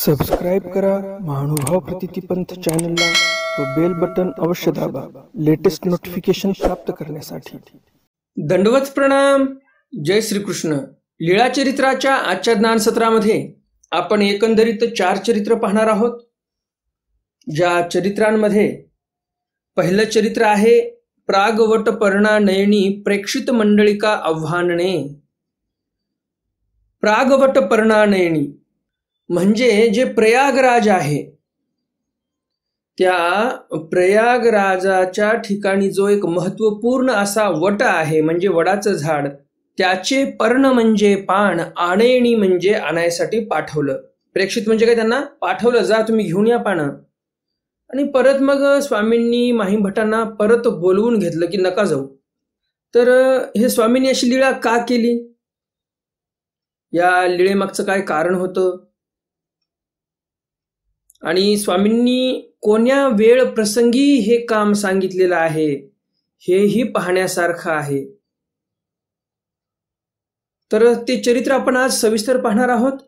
subscribe करा महानुभाव प्रतितीपंथ चॅनलला व बेल बटन अवश्य दाबा लेटेस्ट नोटिफिकेशन प्राप्त करण्यासाठी दंडवत प्रणाम जय श्रीकृष्ण लीळा चरित्राच्या आजच्या ज्ञान सत्रामध्ये आपण एकंदरीत चार चरित्र पाहणार आहोत ज्या चरित्रांमध्ये पहिलं चरित्र आहे प्रागवट पर्णा नयनी प्रेक्षित मंडळिका आव्हानने प्रागवट पर्णा म्हणजे जे प्रयागराज आहे त्या प्रयागराजाच्या ठिकाणी जो एक महत्वपूर्ण असा वट आहे म्हणजे वडाचं झाड त्याचे पर्ण म्हणजे पान आणेणी म्हणजे आणायसाठी पाठवलं प्रेक्षित म्हणजे काय त्यांना पाठवलं जा तुम्ही घेऊन या पानं आणि परत मग स्वामींनी भटांना परत बोलवून घेतलं की नका जाऊ तर हे स्वामींनी अशी लीळा का केली या लिळेमागचं काय कारण होतं आणि स्वामींनी कोण्या वेळ प्रसंगी हे काम सांगितलेलं आहे हेही पाहण्यासारखं आहे तर ते चरित्र आपण आज सविस्तर पाहणार आहोत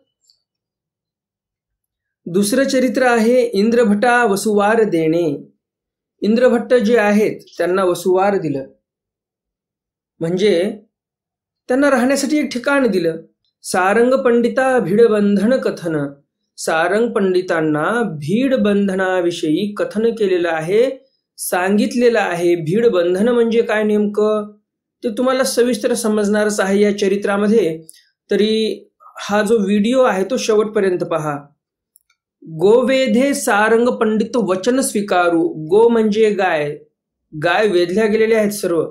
दुसरं चरित्र आहे इंद्रभट्टा वसुवार देणे इंद्रभट्ट जे आहेत त्यांना वसुवार दिलं म्हणजे त्यांना राहण्यासाठी एक ठिकाण दिलं सारंग पंडिता भिडबंधन कथन सारंग पंडितांना भीड बंधनाविषयी कथन केलेलं आहे सांगितलेलं आहे भीड बंधन म्हणजे काय नेमकं ते तुम्हाला सविस्तर समजणारच आहे या चरित्रामध्ये तरी हा जो व्हिडिओ आहे तो शेवटपर्यंत पहा गोवेधे सारंग पंडित वचन स्वीकारू गो म्हणजे गाय गाय वेधल्या गेलेल्या आहेत सर्व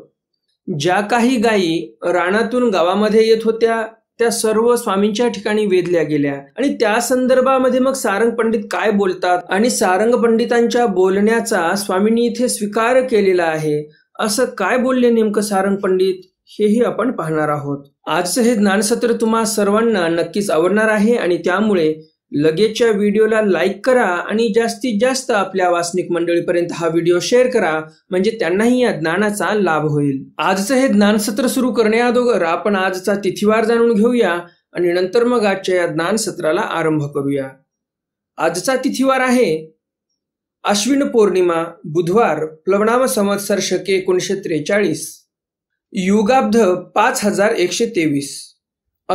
ज्या काही गायी राणातून गावामध्ये येत होत्या त्या सर्व स्वामींच्या ठिकाणी वेधल्या गेल्या आणि त्या संदर्भामध्ये मग सारंग पंडित काय बोलतात आणि सारंग पंडितांच्या बोलण्याचा स्वामींनी इथे स्वीकार केलेला आहे असं काय बोलले नेमकं सारंग पंडित हेही आपण पाहणार आहोत आजचं हे ज्ञानसत्र तुम्हा सर्वांना नक्कीच आवडणार आहे आणि त्यामुळे लगेचच्या व्हिडिओला लाईक करा आणि जास्तीत जास्त आपल्या वासनिक मंडळीपर्यंत हा व्हिडिओ शेअर करा म्हणजे त्यांनाही या ज्ञानाचा लाभ होईल आजचं हे ज्ञानसत्र सुरू अगोदर आपण आजचा तिथीवार जाणून घेऊया आणि नंतर मग आजच्या या ज्ञानसत्राला आरंभ करूया आजचा तिथीवार आहे अश्विन पौर्णिमा बुधवार प्लवनाम संवत्सर शके एकोणीसशे त्रेचाळीस युगाब्ध पाच हजार एकशे तेवीस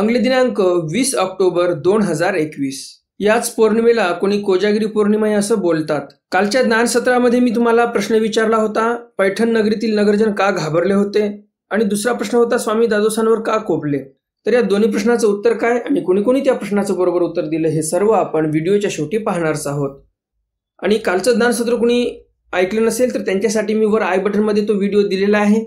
अंग्ल दिनांक वीस ऑक्टोबर दोन हजार एकवीस याच पौर्णिमेला कोणी कोजागिरी पौर्णिमा असं बोलतात कालच्या ज्ञानसत्रामध्ये मी तुम्हाला प्रश्न विचारला होता पैठण नगरीतील नगरजन का घाबरले होते आणि दुसरा प्रश्न होता स्वामी दादोसांवर का कोपले तर या दोन्ही प्रश्नाचं उत्तर काय आणि कोणी कोणी त्या प्रश्नाचं बरोबर उत्तर दिलं हे सर्व आपण व्हिडिओच्या शेवटी पाहणारच आहोत आणि कालचं ज्ञानसत्र कुणी ऐकलं नसेल तर त्यांच्यासाठी मी वर आय बटनमध्ये तो व्हिडिओ दिलेला आहे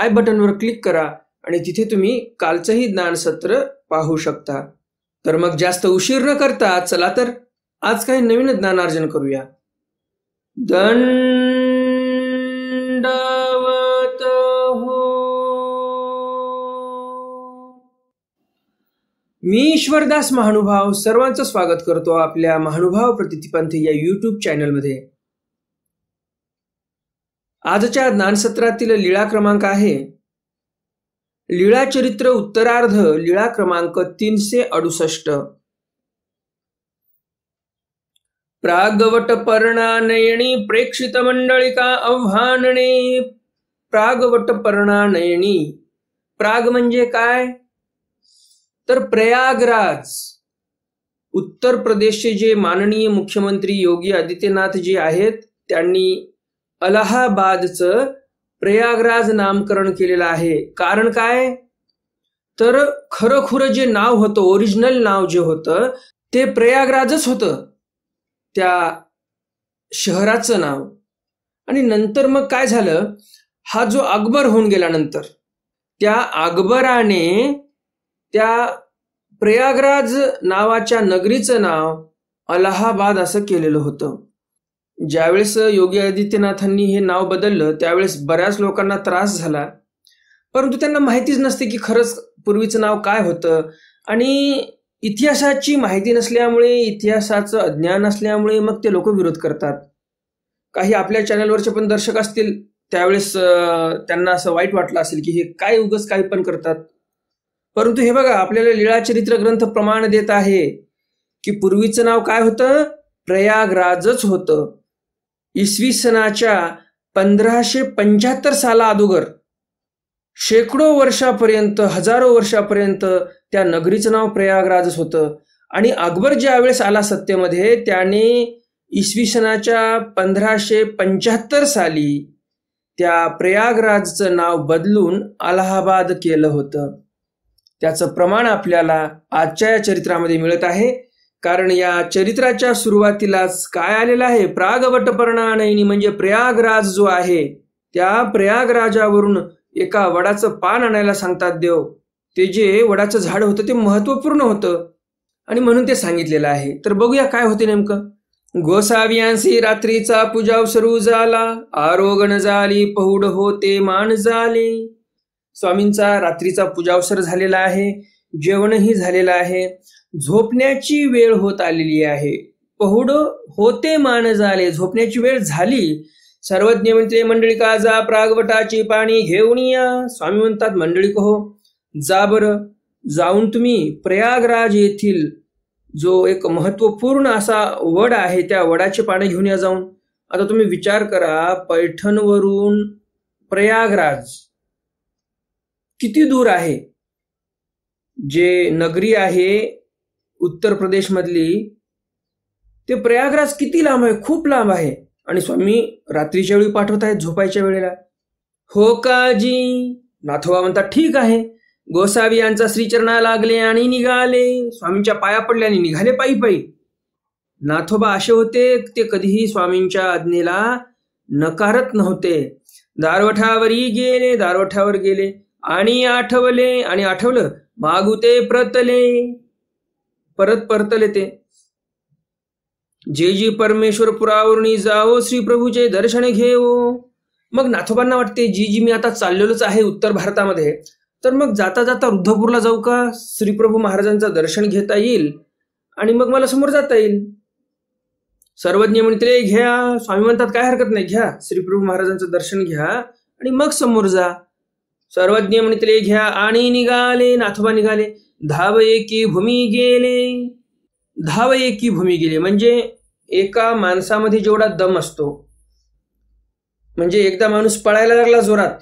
आय बटनवर क्लिक करा आणि तिथे तुम्ही कालचंही ज्ञानसत्र पाहू शकता तर मग जास्त उशीर न करता चला तर आज काही नवीन ज्ञानार्जन करूया दंडवत हो मी ईश्वरदास महानुभाव सर्वांचं स्वागत करतो आपल्या महानुभाव प्रतिपंथ या युट्यूब चॅनलमध्ये आजच्या ज्ञानसत्रातील लीळा क्रमांक आहे चरित्र उत्तरार्ध लीळा क्रमांक तीनशे अडुसष्ट प्रागवटपर्णानयणी प्रेक्षित मंडळिका आव्हानणे प्रागवटपर्णानयणी प्राग म्हणजे काय तर प्रयागराज उत्तर प्रदेशचे जे माननीय मुख्यमंत्री योगी आदित्यनाथ जी आहेत त्यांनी अलाहाबादचं प्रयागराज नामकरण केलेलं आहे कारण काय तर खरं जे नाव होतं ओरिजिनल नाव जे होतं ते प्रयागराजच होतं त्या शहराचं नाव आणि नंतर मग काय झालं हा जो अकबर होऊन गेल्यानंतर त्या अकबराने त्या प्रयागराज नावाच्या नगरीचं नाव अलाहाबाद असं केलेलं होतं ज्यावेळेस योगी आदित्यनाथांनी हे नाव बदललं त्यावेळेस बऱ्याच लोकांना त्रास झाला परंतु त्यांना माहितीच नसते की खरंच पूर्वीचं नाव काय होतं आणि इतिहासाची माहिती नसल्यामुळे इतिहासाचं अज्ञान असल्यामुळे मग ते लोक विरोध करतात काही आपल्या चॅनलवरचे पण दर्शक असतील त्यावेळेस त्यांना असं वाईट वाटलं असेल की हे काय उगस काही पण करतात परंतु हे बघा आपल्याला चरित्र ग्रंथ प्रमाण देत आहे की पूर्वीचं नाव काय होतं प्रयागराजच होतं इसवी सनाच्या पंधराशे पंच्याहत्तर साला अगोदर शेकडो वर्षापर्यंत हजारो वर्षापर्यंत त्या नगरीचं नाव प्रयागराजच होतं आणि अकबर ज्यावेळेस आला सत्तेमध्ये त्याने इसवी सनाच्या पंधराशे पंच्याहत्तर साली त्या प्रयागराजचं नाव बदलून अलाहाबाद केलं होतं त्याचं प्रमाण आपल्याला आजच्या या चरित्रामध्ये मिळत आहे कारण या चरित्राच्या सुरुवातीलाच काय आलेलं आहे प्रागवटपर्णानयनी म्हणजे प्रयागराज जो आहे त्या प्रयागराजावरून एका वडाचं पान आणायला सांगतात देव ते जे वडाचं झाड होतं ते महत्वपूर्ण होतं आणि म्हणून ते सांगितलेलं आहे तर बघूया काय होते नेमकं गोसावियांसी रात्रीचा पूजा सुरू झाला आरोगण झाली पहुड होते मान झाले स्वामींचा रात्रीचा पूजावसर झालेला आहे जेवणही झालेलं आहे झोपण्याची वेळ होत आलेली आहे पहुड होते मान झाले झोपण्याची वेळ झाली सर्वज्ञ म्हणते मंडळी का जा प्रागवटाची पाणी घेऊन या स्वामी म्हणतात मंडळी कहो जा बर जाऊन तुम्ही प्रयागराज येथील जो एक महत्वपूर्ण असा वड आहे त्या वडाचे पाणी घेऊन या जाऊन आता तुम्ही विचार करा पैठणवरून प्रयागराज किती दूर आहे जे नगरी आहे उत्तर प्रदेशमधली ते प्रयागराज किती लांब आहे खूप लांब आहे आणि स्वामी रात्रीच्या वेळी पाठवत आहेत झोपायच्या वेळेला हो काजी नाथोबा म्हणतात ठीक आहे गोसावी यांचा श्रीचरणा लागले आणि निघाले स्वामींच्या पाया पडले आणि निघाले पायी पायी नाथोबा असे होते ते कधीही स्वामींच्या आज्ञेला नकारत नव्हते दारवठावरही गेले दारवठावर गेले आणि आठवले आणि आठवलं मागुते प्रतले परत परतल येते जे जी परमेश्वर पुरावरणी जाओ श्री प्रभूचे दर्शन घेऊ मग नाथोबांना वाटते जी जी मी आता चाललेलोच आहे उत्तर भारतामध्ये तर मग जाता जाता रुद्धपूरला जाऊ का श्रीप्रभू महाराजांचं दर्शन घेता येईल आणि मग मला समोर जाता येईल सर्वज्ञ म्हणते घ्या स्वामी म्हणतात काय हरकत नाही घ्या श्रीप्रभू महाराजांचं दर्शन घ्या आणि मग समोर जा सर्वज्ञ म्हणितले घ्या आणि निघाले नाथोबा निघाले धाव एकी भूमी गेले धाव एकी भूमी गेले म्हणजे एका माणसामध्ये जेवढा दम असतो म्हणजे एकदा माणूस पळायला लागला जोरात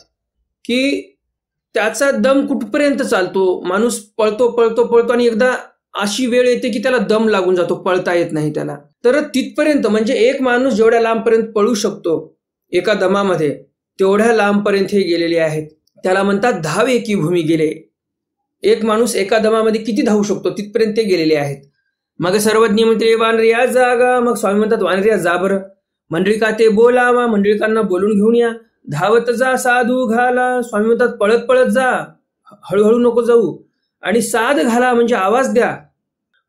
की त्याचा दम कुठपर्यंत चालतो माणूस पळतो पळतो पळतो आणि एकदा अशी वेळ येते की त्याला दम लागून जातो पळता येत नाही त्याला तर तिथपर्यंत म्हणजे एक माणूस जेवढ्या लांबपर्यंत पळू शकतो एका दमामध्ये तेवढ्या लांबपर्यंत हे गेलेले आहेत त्याला म्हणतात धाव एकी भूमी गेले एक माणूस एका दमामध्ये किती धावू शकतो तिथपर्यंत ते गेलेले आहेत मग सर्वज्ञ म्हणते वानरिया जागा मग स्वामी म्हणतात वानरिया जा बरं का ते बोलावा मंडळिकांना बोलून घेऊन या धावत जा साधू घाला स्वामी म्हणतात पळत पळत जा हळूहळू नको जाऊ आणि साध घाला म्हणजे आवाज द्या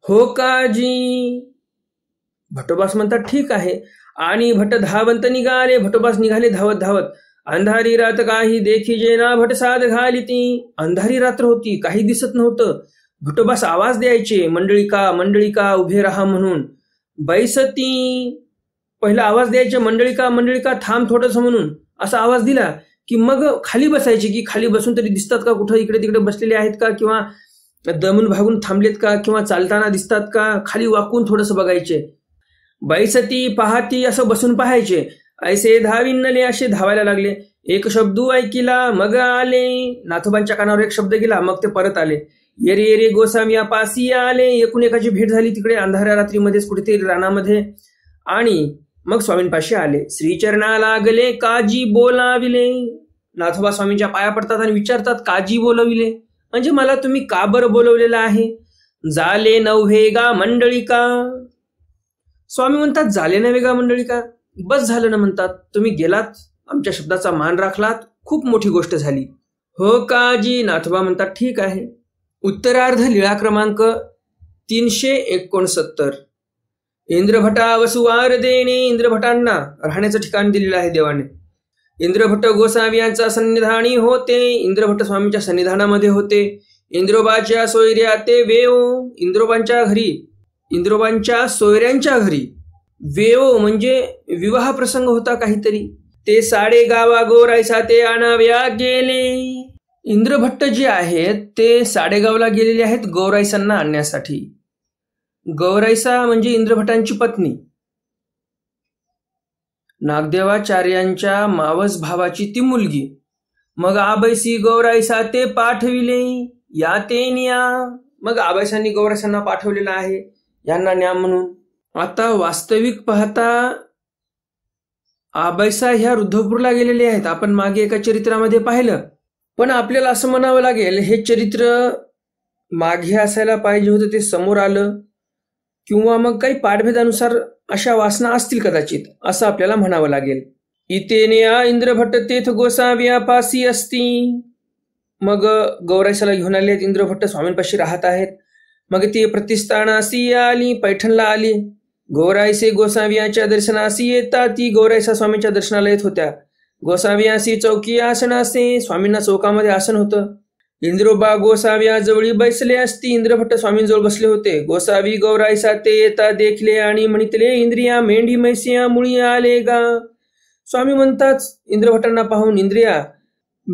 हो काजी भटोबास म्हणतात ठीक आहे आणि भट धावंत निघाले भटोबास निघाले धावत धावत अंधारी रात काही देखी जेना भटसाद ती अंधारी रात्र होती काही दिसत नव्हतं भटोबास आवाज द्यायचे मंडळिका मंडळिका उभे राहा म्हणून बैसती पहिला आवाज द्यायचे मंडळिका मंडळिका थांब थोडस म्हणून असा आवाज दिला की मग खाली बसायचे की खाली बसून तरी दिसतात का कुठं इकडे तिकडे बसलेले आहेत का किंवा दमून भागून थांबलेत का किंवा चालताना दिसतात का खाली वाकून थोडस बघायचे बैसती पाहाती असं बसून पाहायचे ऐसे धाविन्नले असे धावायला लागले एक शब्द ऐकिला मग आले नाथोबांच्या कानावर एक शब्द गेला मग ते परत आले येरे येरे गोसाम या पासी आले एकूण एकाची भेट झाली तिकडे अंधाऱ्या रात्रीमध्येच कुठेतरी रानामध्ये आणि मग स्वामींपाशी आले श्रीचरणा लागले काजी बोलाविले नाथोबा स्वामींच्या पाया पडतात आणि विचारतात काजी बोलविले म्हणजे मला तुम्ही का बरं बोलवलेलं आहे जाले नव्हे मंडळी का स्वामी म्हणतात झाले नव्हे गा मंडळी का बस झालं ना म्हणतात तुम्ही गेलात आमच्या शब्दाचा मान राखलात खूप मोठी गोष्ट झाली हो जी नाथबा म्हणतात ठीक आहे उत्तरार्ध लिळा क्रमांक तीनशे एकोणसत्तर इंद्रभटा वसुवार देणे इंद्रभटांना राहण्याचं ठिकाण दिलेलं आहे देवाने इंद्रभट्ट गोसावी यांचा सन्निधानी होते इंद्रभट्ट स्वामींच्या सन्निधानामध्ये होते इंद्रोबाच्या सोयऱ्या ते वेव इंद्रोबांच्या घरी इंद्रोबांच्या सोयऱ्यांच्या घरी वेव म्हणजे विवाह प्रसंग होता काहीतरी ते साडे गावा गोरायसा ते आणाव्या गेले इंद्रभट्ट जे आहेत ते साडेगावला गेलेले आहेत गौरायसांना आणण्यासाठी गौरायसा म्हणजे इंद्रभट्टांची पत्नी नागदेवाचार्यांच्या मावस भावाची ती मुलगी मग आबैसी गौरायसा ते पाठविले या ते निया मग आबैसांनी गौरायसांना पाठवलेलं आहे यांना न्या म्हणून आता वास्तविक पाहता आबाईसा ह्या रुद्धपूरला गेलेले आहेत आपण मागे एका चरित्रामध्ये पाहिलं पण आपल्याला असं म्हणावं लागेल हे चरित्र मागे असायला पाहिजे होतं ते समोर आलं किंवा मग काही पाठभेदानुसार अशा वासना असतील कदाचित असं आपल्याला म्हणावं लागेल इतेने आ इंद्रभट्ट तेथ गोसाव्या पासी असती मग गौरायसाला घेऊन आले आहेत इंद्रभट्ट स्वामींपाशी राहत आहेत मग ती प्रतिस्थानासी आली पैठणला आली गोरायसी गोसावियाच्या दर्शनासी येता ती गोरायसा स्वामींच्या दर्शनाला येत होत्या गोसावियासी चौकी आसन असे स्वामींना चौकामध्ये आसन होतं इंद्रोबा गोसाव्या जवळी बसले असती इंद्रभट्ट स्वामींजवळ बसले होते गोसावी गौरायसा ते येता देखले आणि म्हणितले इंद्रिया मेंढी मैसिया मुळी आले गा स्वामी म्हणताच इंद्रभट्टांना पाहून इंद्रिया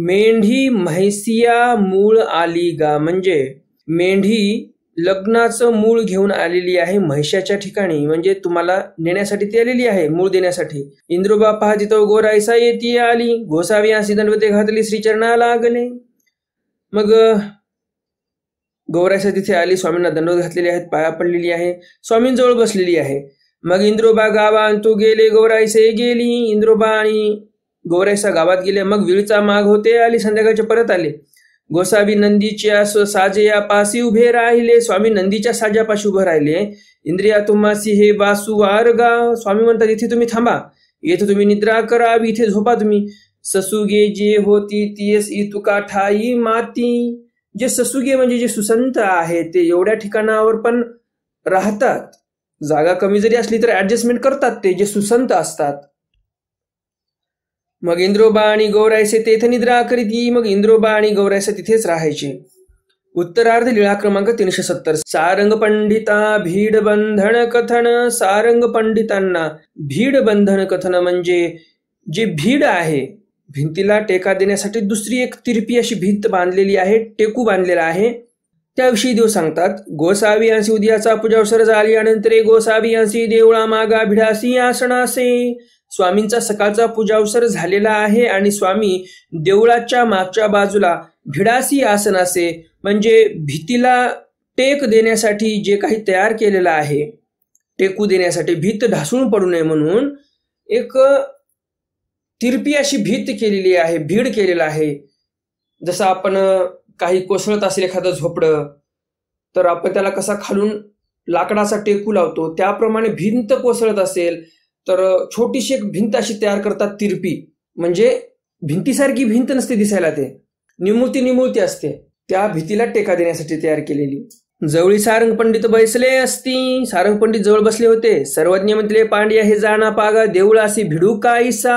मेंढी म्हैसिया मूळ आली गा म्हणजे मेंढी लग्नाचं मूळ घेऊन आलेली आहे महिषाच्या ठिकाणी म्हणजे तुम्हाला नेण्यासाठी ती आलेली आहे मूळ देण्यासाठी इंद्रोबा पहा तिथं गोरायसा येती आली घोसावी आसी दंडवते घातली श्रीचरणाला आगले मग गौरायसा तिथे आली स्वामींना दंडवत घातलेली आहेत पाया पडलेली आहे स्वामींजवळ बसलेली आहे मग इंद्रोबा गावा तू गेले गौरायसे गेली इंद्रोबा आणि गौरायसा गावात गेले मग विळचा माग होते आली संध्याकाळचे परत आले गोसावी नंदीच्या या पाशी उभे राहिले स्वामी नंदीच्या साज्यापाशी उभे राहिले इंद्रिया तुमासी हे वासुवार वारगा स्वामी म्हणतात इथे तुम्ही थांबा इथे तुम्ही निद्रा करावी इथे झोपा तुम्ही ससुगे जे होती तीस इतुका ठाई माती जे ससुगे म्हणजे जे सुसंत आहे ते एवढ्या ठिकाणावर पण राहतात जागा कमी जरी असली तर ऍडजस्टमेंट करतात ते जे सुसंत असतात मग इंद्रोबा आणि गौरायसे तेथे निद्रा करीत येई मग इंद्रोबा आणि गौरायसे तिथेच राहायचे उत्तरार्ध लीळा क्रमांक तीनशे सत्तर सारंग पंडिता भीड बंधन कथन सारंग पंडितांना भीड बंधन कथन म्हणजे जे भीड आहे भिंतीला टेका देण्यासाठी दुसरी एक तिरपी अशी भिंत बांधलेली आहे टेकू बांधलेला आहे त्याविषयी देव सांगतात गोसावी यांसी उद्याचा पूजावसर झाली अनंतरे गोसावी यांसी देवळा मागा भिडासी आसनासे स्वामींचा सकाळचा पूजावसर झालेला आहे आणि स्वामी देवळाच्या मागच्या बाजूला भिडासी आसन असे म्हणजे भीतीला टेक देण्यासाठी जे काही तयार केलेलं आहे टेकू देण्यासाठी भीत ढासून पडू नये म्हणून एक तिरपी अशी भीत केलेली आहे भीड केलेला आहे जसं आपण काही कोसळत असेल एखादं झोपडं तर आपण त्याला कसा खालून लाकडाचा टेकू लावतो त्याप्रमाणे भिंत कोसळत असेल तर छोटीशी एक भिंत अशी तयार करतात तिरपी म्हणजे भिंतीसारखी भिंत नसते दिसायला ते निमुळती निमूर्ती असते त्या भीतीला टेका देण्यासाठी तयार केलेली जवळी सारंग पंडित बसले असती सारंग पंडित जवळ बसले होते सर्वज्ञ म्हटले पांड्या हे जाणा पागा देऊळ असे भिडू काहीसा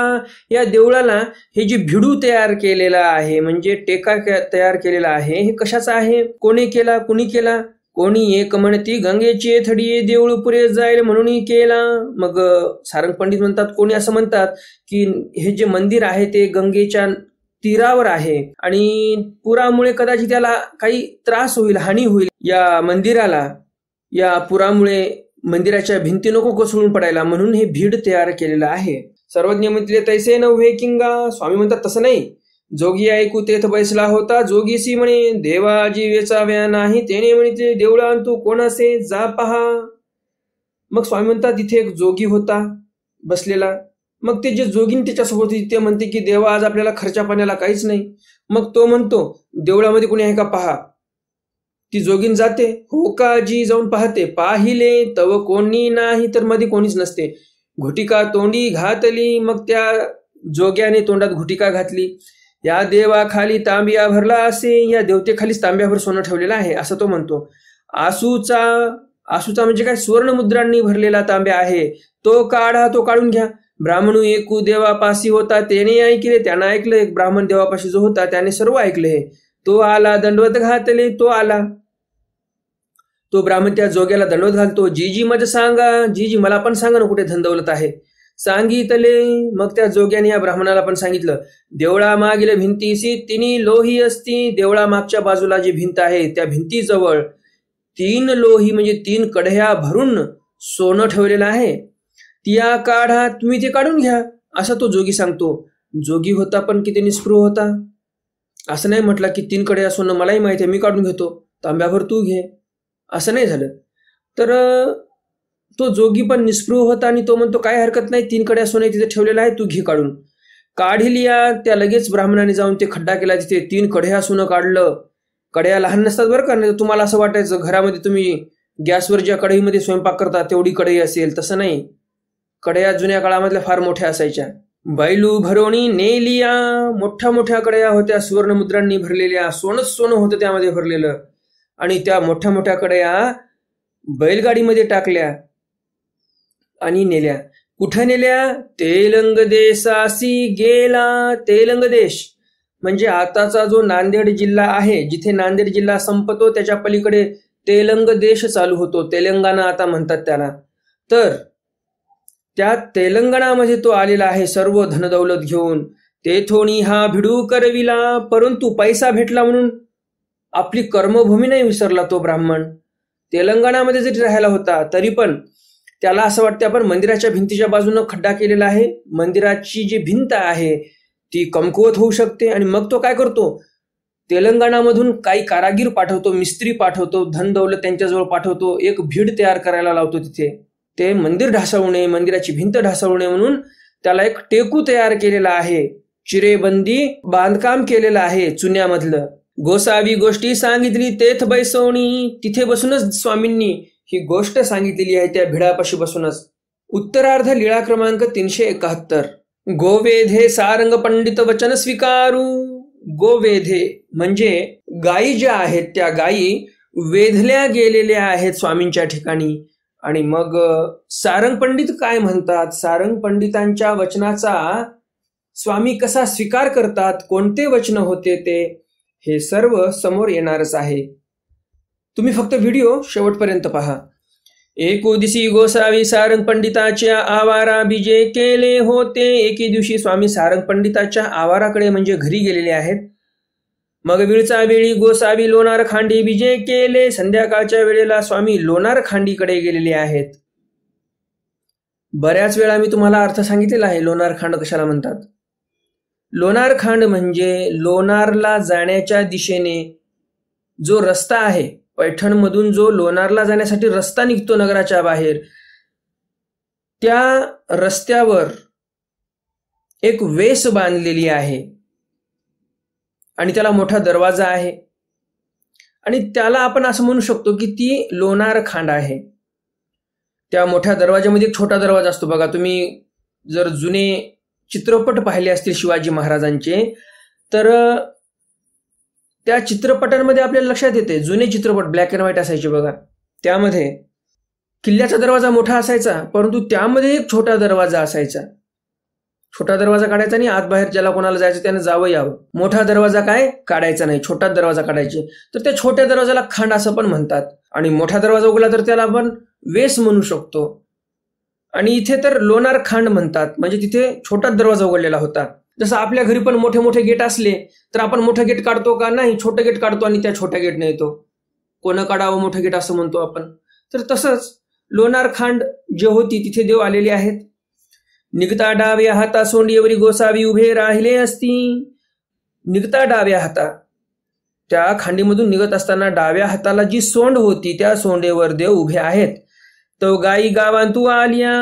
या देवळाला हे जी भिडू तयार केलेला आहे म्हणजे टेका तयार केलेला आहे हे कशाचा आहे कोणी केला कुणी केला कोणी एक म्हणती गंगेची थडी देऊळ पुरे जाईल म्हणूनही केला मग सारंग पंडित म्हणतात कोणी असं म्हणतात की हे जे मंदिर आहे ते गंगेच्या तीरावर आहे आणि पुरामुळे कदाचित त्याला काही त्रास होईल हानी होईल या मंदिराला या पुरामुळे मंदिराच्या भिंती नको कोसळून पडायला म्हणून हे भीड तयार केलेलं आहे सर्वज्ञ म्हटले तैसे नव्हे किंगा स्वामी म्हणतात तसं नाही जोगी ऐकू तेथ बैसला होता जोगीसी म्हणे देवाजी वेचाव्या नाही म्हणे ते देवळा तू कोणासे जा पहा मग स्वामी म्हणतात तिथे एक जोगी होता बसलेला मग ते जे जोगीन त्याच्यासोबत होती ते म्हणते की देवा आज आपल्याला खर्चा पाण्याला काहीच नाही मग तो म्हणतो देवळामध्ये कोणी आहे का पहा ती जोगीन जाते हो का जी जाऊन पाहते पाहिले तव कोणी नाही तर मध्ये कोणीच नसते घुटिका तोंडी घातली मग त्या जोग्याने तोंडात घुटिका घातली या देवाखाली तांबिया भरला असे या देवतेखालीच तांब्यावर सोनं ठेवलेलं आहे असं तो म्हणतो आसूचा आसूचा म्हणजे काय सुवर्ण मुद्रांनी भरलेला तांब्या आहे तो काढा तो काढून घ्या ब्राह्मणू एकू देवापाशी होता त्याने ऐकले त्यांना ऐकलं एक ब्राह्मण देवापाशी जो होता त्याने सर्व ऐकले तो आला दंडवत घातले तो आला तो ब्राह्मण त्या जोग्याला दंडवत घालतो जी जी सांगा जी जी मला पण सांगा ना कुठे धंदवलत आहे सांगितले मग त्या जोग्याने या ब्राह्मणाला पण सांगितलं देवळा मागील भिंतीशी तिन्ही लोही असती देवळा मागच्या बाजूला जी भिंत आहे त्या भिंतीजवळ तीन लोही म्हणजे तीन कढया भरून सोनं ठेवलेलं आहे तिया काढा तुम्ही ते काढून घ्या असा तो जोगी सांगतो जोगी होता पण किती निस्पृह होता असं नाही म्हटलं की तीन कढया सोनं मलाही माहिती आहे मी काढून घेतो तांब्याभर तू घे असं नाही झालं तर तो जोगी पण निस्पृह होता आणि तो म्हणतो काय हरकत नाही तीन कड्या सोने तिथे ठेवलेला आहे तू घे काढून काढील या त्या लगेच ब्राह्मणाने जाऊन ते खड्डा केला तिथे तीन कढ्या सोनं काढलं कड्या लहान नसतात बरं का नाही तुम्हाला असं वाटायचं घरामध्ये तुम्ही गॅसवर ज्या कढईमध्ये स्वयंपाक करता तेवढी कढई असेल तसं नाही कड्या जुन्या काळामधल्या फार मोठ्या असायच्या बैलू भरवणी नेलिया मोठ्या मोठ्या कड्या होत्या सुवर्ण मुद्रांनी भरलेल्या सोनच सोनं होतं त्यामध्ये भरलेलं आणि त्या मोठ्या मोठ्या कड्या बैलगाडीमध्ये टाकल्या आणि नेल्या कुठं नेल्या तेलंग देशासी गेला तेलंग देश म्हणजे आताचा जो नांदेड जिल्हा आहे जिथे नांदेड जिल्हा संपतो त्याच्या पलीकडे तेलंग देश चालू होतो तेलंगणा आता म्हणतात त्याला तर त्या तेलंगणामध्ये तो आलेला आहे सर्व धनदौलत घेऊन तेथोणी हा भिडू करविला परंतु पैसा भेटला म्हणून आपली कर्मभूमी नाही विसरला तो ब्राह्मण तेलंगणामध्ये जरी राहिला होता तरी पण त्याला असं वाटतं आपण मंदिराच्या भिंतीच्या बाजूनं खड्डा केलेला आहे मंदिराची जी भिंत आहे ती कमकुवत होऊ शकते आणि मग तो काय करतो तेलंगणामधून काही कारागीर पाठवतो मिस्त्री पाठवतो धन दौलत त्यांच्याजवळ पाठवतो एक भीड तयार करायला लावतो तिथे ते मंदिर ढासवणे मंदिराची भिंत ढासवणे म्हणून त्याला एक टेकू तयार केलेला आहे चिरेबंदी बांधकाम केलेलं आहे चुन्यामधलं गोसावी गोष्टी सांगितली तेथ बैसवणी तिथे बसूनच स्वामींनी ही गोष्ट सांगितलेली आहे त्या भिडापाशी बसूनच उत्तरार्ध लिळा क्रमांक तीनशे एकाहत्तर गोवेधे सारंग पंडित वचन स्वीकारू गोवेधे म्हणजे गायी ज्या आहेत त्या गायी वेधल्या गेलेल्या आहेत स्वामींच्या ठिकाणी आणि मग सारंग पंडित काय म्हणतात सारंग पंडितांच्या वचनाचा स्वामी कसा स्वीकार करतात कोणते वचन होते ते हे सर्व समोर येणारच आहे तुम्ही फक्त व्हिडिओ शेवटपर्यंत पहा एको गोसावी सारंग पंडिताच्या आवारा बीजे केले होते एके दिवशी स्वामी सारंग पंडिताच्या आवाराकडे म्हणजे घरी गेलेले आहेत मग विळचा वेळी गोसावी लोणार खांडी बीजे केले संध्याकाळच्या वेळेला स्वामी लोणार खांडीकडे गेलेले आहेत बऱ्याच वेळा मी तुम्हाला अर्थ सांगितलेला आहे लोणार खांड कशाला म्हणतात लोणार खांड म्हणजे लोणारला जाण्याच्या दिशेने जो रस्ता आहे पैठणमधून जो लोणारला जाण्यासाठी रस्ता निघतो नगराच्या बाहेर त्या रस्त्यावर एक वेस बांधलेली आहे आणि त्याला मोठा दरवाजा आहे आणि त्याला आपण असं म्हणू शकतो की ती लोणार खांड आहे त्या मोठ्या दरवाजामध्ये एक छोटा दरवाजा असतो बघा तुम्ही जर जुने चित्रपट पाहिले असतील शिवाजी महाराजांचे तर त्या चित्रपटांमध्ये आपल्याला लक्षात येते जुने चित्रपट ब्लॅक अँड व्हाईट असायचे बघा त्यामध्ये किल्ल्याचा दरवाजा मोठा असायचा परंतु त्यामध्ये एक छोटा दरवाजा असायचा छोटा दरवाजा काढायचा नाही आत बाहेर ज्याला कोणाला जायचं त्यानं जावं यावं मोठा दरवाजा काय काढायचा नाही छोटा दरवाजा काढायचे तर त्या छोट्या दरवाजाला खांड असं पण म्हणतात आणि मोठा दरवाजा उघडला तर त्याला आपण वेस म्हणू शकतो आणि इथे तर लोणार खांड म्हणतात म्हणजे तिथे छोटा दरवाजा उघडलेला होता जसं आपल्या घरी पण मोठे मोठे गेट असले तर आपण मोठं गेट काढतो का नाही छोटं गेट काढतो आणि त्या छोट्या गेटने येतो कोणं काढावं मोठं गेट असं म्हणतो आपण तर तसंच लोणार खांड जे होती तिथे देव आलेले आहेत निघता डाव्या हाता सोंडीवरी गोसावी उभे राहिले असती निघता डाव्या हाता त्या खांडीमधून निघत असताना डाव्या हाताला जी सोंड होती त्या सोंडेवर देव उभे आहेत तो गाई गावांतू आलिया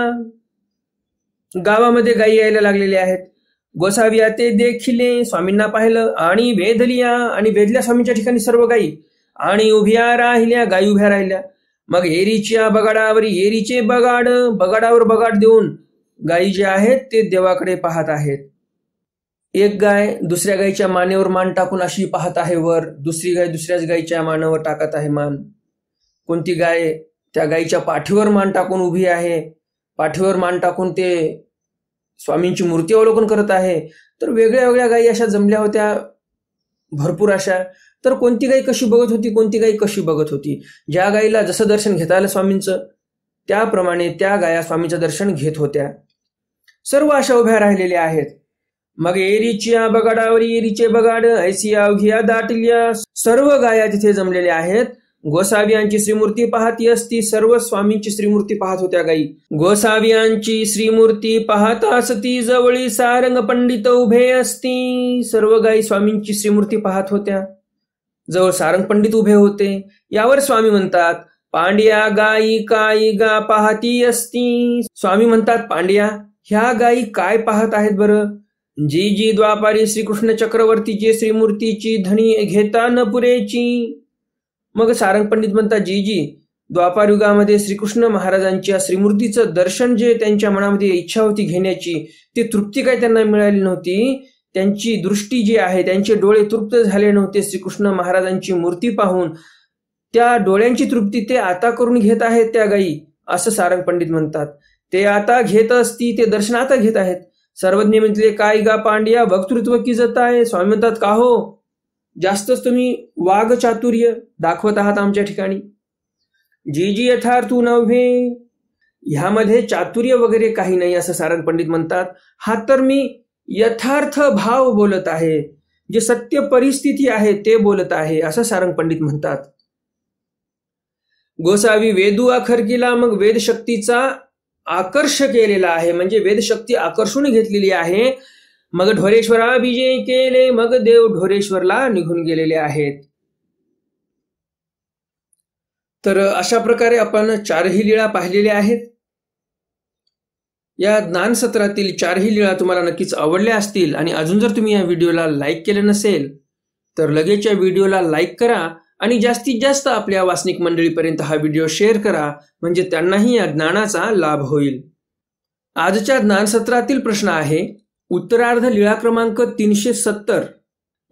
गावामध्ये गाई यायला लागलेल्या आहेत गोसाव्या ते देखिले स्वामींना पाहिलं आणि वेधलिया आणि वेधल्या स्वामींच्या ठिकाणी सर्व गायी आणि उभ्या राहिल्या गायी उभ्या राहिल्या मग एरीच्या बगाडावर एरीचे बगाड बगाडावर बगाड देऊन गायी जे आहेत ते देवाकडे पाहत आहेत एक गाय दुसऱ्या गायीच्या मानेवर मान टाकून अशी पाहत आहे वर दुसरी गाय दुसऱ्याच गायीच्या मानावर टाकत आहे मान कोणती गाय त्या गायीच्या पाठीवर मान टाकून उभी आहे पाठीवर मान टाकून ते स्वामींची मूर्ती अवलोकन करत आहे तर वेगळ्या वेगळ्या गायी अशा जमल्या होत्या भरपूर अशा तर कोणती गायी कशी बघत होती कोणती गायी कशी बघत होती ज्या गायीला जसं दर्शन घेता आलं स्वामींचं त्याप्रमाणे त्या गाया स्वामींचं दर्शन घेत होत्या सर्व अशा उभ्या राहिलेल्या आहेत मग एरीच्या बगाडावर एरीचे बगाड ऐसिया अवघिया दाटल्या सर्व गाया तिथे जमलेल्या आहेत गोसावियांची श्रीमूर्ती पाहती असती सर्व स्वामींची श्रीमूर्ती पाहत होत्या गाई गोसावियांची श्रीमूर्ती पाहत असती जवळी सारंग पंडित उभे असती सर्व गाई स्वामींची श्रीमूर्ती पाहत होत्या जवळ सारंग पंडित उभे होते यावर स्वामी म्हणतात पांड्या गाई काय गा पाहती असती स्वामी म्हणतात पांड्या ह्या गायी काय पाहत आहेत बरं जी जी द्वापारी श्रीकृष्ण चक्रवर्तीची श्रीमूर्तीची धनी घेता न पुरेची मग सारंग पंडित म्हणतात जी जी द्वापार युगामध्ये श्रीकृष्ण महाराजांच्या श्रीमूर्तीचं दर्शन जे त्यांच्या मनामध्ये इच्छा होती घेण्याची ती तृप्ती काय त्यांना मिळाली नव्हती त्यांची दृष्टी जी आहे त्यांचे डोळे तृप्त झाले नव्हते श्रीकृष्ण महाराजांची मूर्ती पाहून त्या डोळ्यांची तृप्ती ते आता करून घेत आहेत त्या गाई असं सारंग पंडित म्हणतात ते आता घेत असती ते दर्शन आता घेत आहेत सर्वज्ञ म्हटले काय गा पांड्या वक्तृत्व की जत आहे स्वामी म्हणतात का हो जास्तच तुम्ही वाघ चातुर्य दाखवत आहात आमच्या ठिकाणी जी जी यथार्थ नव्हे ह्यामध्ये चातुर्य वगैरे काही नाही असं सारंग पंडित म्हणतात हा तर मी यथार्थ भाव बोलत आहे जे सत्य परिस्थिती आहे ते बोलत आहे असं सारंग पंडित म्हणतात गोसावी वेदू आखरकीला मग वेदशक्तीचा आकर्ष केलेला आहे म्हणजे वेदशक्ती आकर्षून घेतलेली आहे मग विजय केले मग देव ढोरेश्वरला निघून गेलेले आहेत तर अशा प्रकारे आपण चारही लीळा पाहिलेल्या आहेत या सत्रातील चारही लीळा तुम्हाला नक्कीच आवडल्या असतील आणि अजून जर तुम्ही या व्हिडिओला लाईक केले नसेल तर लगेच या व्हिडिओला लाईक करा आणि जास्तीत जास्त आपल्या वासनिक मंडळीपर्यंत हा व्हिडिओ शेअर करा म्हणजे त्यांनाही या ज्ञानाचा लाभ होईल आजच्या ज्ञानसत्रातील प्रश्न आहे उत्तरार्ध लिळा क्रमांक तीनशे सत्तर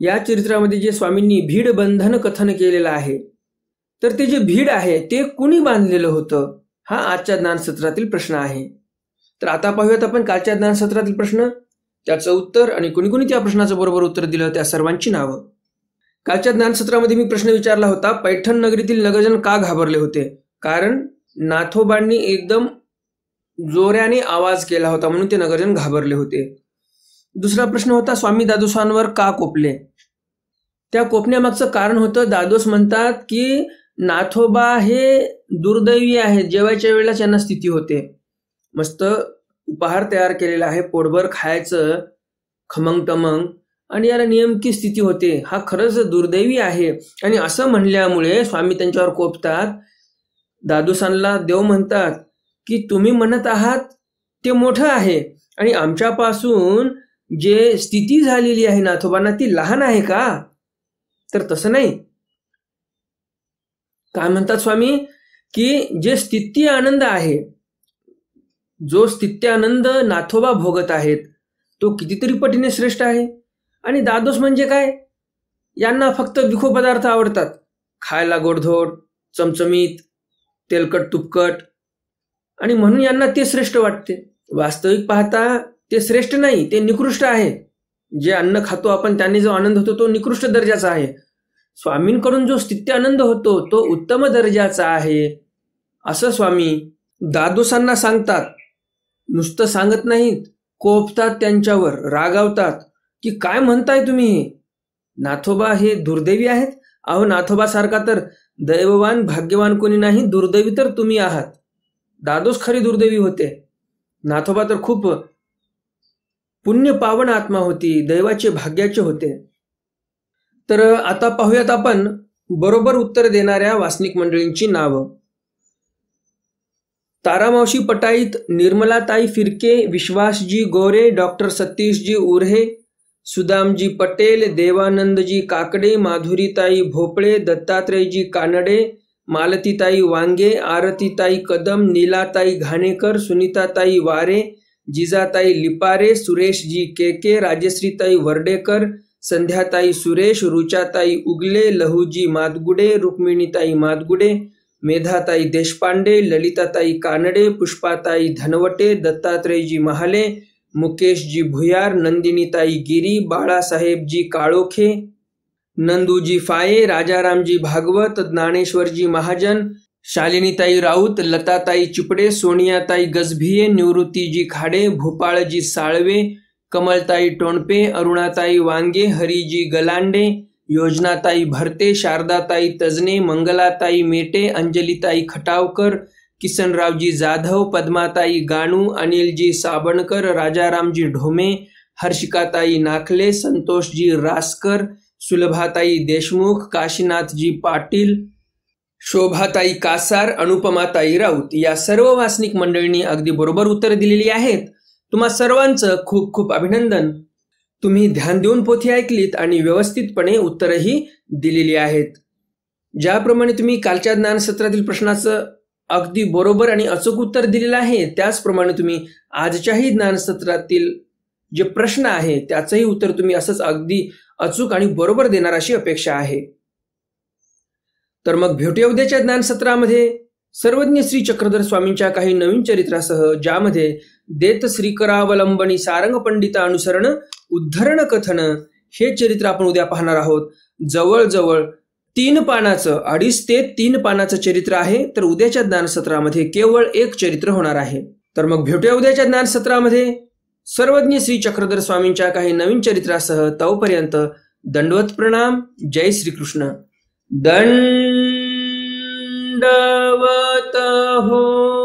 या चरित्रामध्ये जे स्वामींनी भीड बंधन कथन केलेलं आहे तर ते जे भीड आहे ते कुणी बांधलेलं होतं हा आजच्या ज्ञानसत्रातील प्रश्न आहे तर आता पाहूयात आपण कालच्या ज्ञानसत्रातील प्रश्न त्याचं उत्तर आणि कुणी कुणी त्या प्रश्नाचं बरोबर उत्तर दिलं त्या सर्वांची नावं कालच्या ज्ञानसत्रामध्ये मी प्रश्न विचारला होता पैठण नगरीतील नगरजन का घाबरले होते कारण नाथोबांनी एकदम जोऱ्याने आवाज केला होता म्हणून ते नगरजन घाबरले होते दुसरा प्रश्न होता स्वामी दादोसांवर का कोपले त्या कोपण्यामागचं कारण होतं दादोस म्हणतात की नाथोबा हे दुर्दैवी आहे जेवायच्या वेळेला त्यांना स्थिती होते मस्त उपहार तयार केलेला आहे पोटभर खायचं खमंग तमंग आणि याला नियमकी स्थिती होते हा खरंच दुर्दैवी आहे आणि असं म्हणल्यामुळे स्वामी त्यांच्यावर कोपतात दादूसांना देव म्हणतात की तुम्ही म्हणत आहात ते मोठं आहे आणि आमच्यापासून जे स्थिती झालेली आहे नाथोबांना ती लहान आहे का तर तसं नाही काय म्हणतात स्वामी की जे स्थित्य आनंद आहे जो स्थित्य आनंद नाथोबा भोगत आहेत तो कितीतरी पटीने श्रेष्ठ आहे आणि दादोस म्हणजे काय यांना फक्त विखो पदार्थ आवडतात खायला गोडधोड चमचमीत तेलकट तुपकट आणि म्हणून यांना ते श्रेष्ठ वाटते वास्तविक पाहता ते श्रेष्ठ नाही ते निकृष्ट आहे जे अन्न खातो आपण त्याने जो आनंद होतो तो निकृष्ट दर्जाचा आहे स्वामींकडून जो स्थित्य आनंद होतो तो उत्तम दर्जाचा आहे असं स्वामी दादोसांना सांगतात नुसतं सांगत नाहीत कोपतात त्यांच्यावर रागावतात की काय म्हणताय तुम्ही हे नाथोबा हे दुर्दैवी आहेत अहो नाथोबा सारखा तर दैववान भाग्यवान कोणी नाही दुर्दैवी तर तुम्ही आहात दादोस खरी दुर्दैवी होते नाथोबा तर खूप पुण्य पावन आत्मा होती दैवाचे भाग्याचे होते तर आता पाहूयात आपण बरोबर उत्तर देणाऱ्या वासनिक मंडळींची नावं तारामावशी पटाईत निर्मलाताई फिरके विश्वासजी गोरे डॉक्टर सतीशजी उर्हे सुदामजी पटेल देवानंदजी काकडे माधुरीताई भोपळे दत्तात्रयजी कानडे मालतीताई वांगे आरतीताई कदम नीलाताई घाणेकर सुनीताताई वारे જીજાતાઈ લિપારે સુરેશજી કેકે રાજેશ્રીતાઈ વર્ડેકર સંધ્યાતાઈ સુરેશ રૂચાતાઈ ઉગલે લહુજી માદગુડે રૂકમિણીતાઈ માદગુડે મેધાતાઈ દેશપાંડે લલિતાતાઈ કાનડે પુષ્પાતાઈ ધનવટે દત્તાત્રેયજી મહાલે मुकेश जी भुयार नंदिनीताई गिरी बाड़ा साहेब जी काड़ोखे नंदू जी फाये राजाराम जी भागवत ज्ञानेश्वर जी महाजन शालिनीताई राऊत लताताई चिपडे सोनियाताई गजभिये निवृत्तीजी खाडे भोपाळजी साळवे कमलताई टोणपे अरुणाताई वांगे हरिजी गलांडे योजनाताई भरते शारदाताई तजने मंगलाताई मेटे अंजलीताई खटावकर किसनरावजी जाधव पद्माताई गाणू अनिलजी साबणकर राजारामजी ढोमे हर्षिकाताई नाखले संतोषजी रासकर सुलभाताई देशमुख काशीनाथजी पाटील शोभाताई कासार अनुपमाताई राऊत या सर्व वासनिक मंडळींनी अगदी बरोबर उत्तर दिलेली आहेत तुम्हा सर्वांचं खूप खूप अभिनंदन तुम्ही ध्यान देऊन पोथी ऐकलीत आणि व्यवस्थितपणे उत्तरही दिलेली आहेत ज्याप्रमाणे तुम्ही कालच्या ज्ञानसत्रातील प्रश्नाचं अगदी बरोबर आणि अचूक उत्तर दिलेलं आहे त्याचप्रमाणे तुम्ही आजच्याही ज्ञानसत्रातील जे प्रश्न आहे त्याचंही उत्तर तुम्ही असंच अगदी अचूक आणि बरोबर देणार अशी अपेक्षा आहे तर मग भेटूया उद्याच्या ज्ञानसत्रामध्ये सर्वज्ञ श्री चक्रधर स्वामींच्या काही नवीन चरित्रासह ज्यामध्ये देत श्रीकरावलंबणी सारंग पंडित अनुसरण उद्धरण कथन हे चरित्र आपण उद्या पाहणार आहोत जवळजवळ तीन पानाचं अडीच ते तीन पानाचं चरित्र आहे तर उद्याच्या ज्ञानसत्रामध्ये केवळ एक चरित्र होणार आहे तर मग भेटूया उद्याच्या ज्ञानसत्रामध्ये सर्वज्ञ श्री चक्रधर स्वामींच्या काही नवीन चरित्रासह तोपर्यंत दंडवत प्रणाम जय श्रीकृष्ण दंडवत हो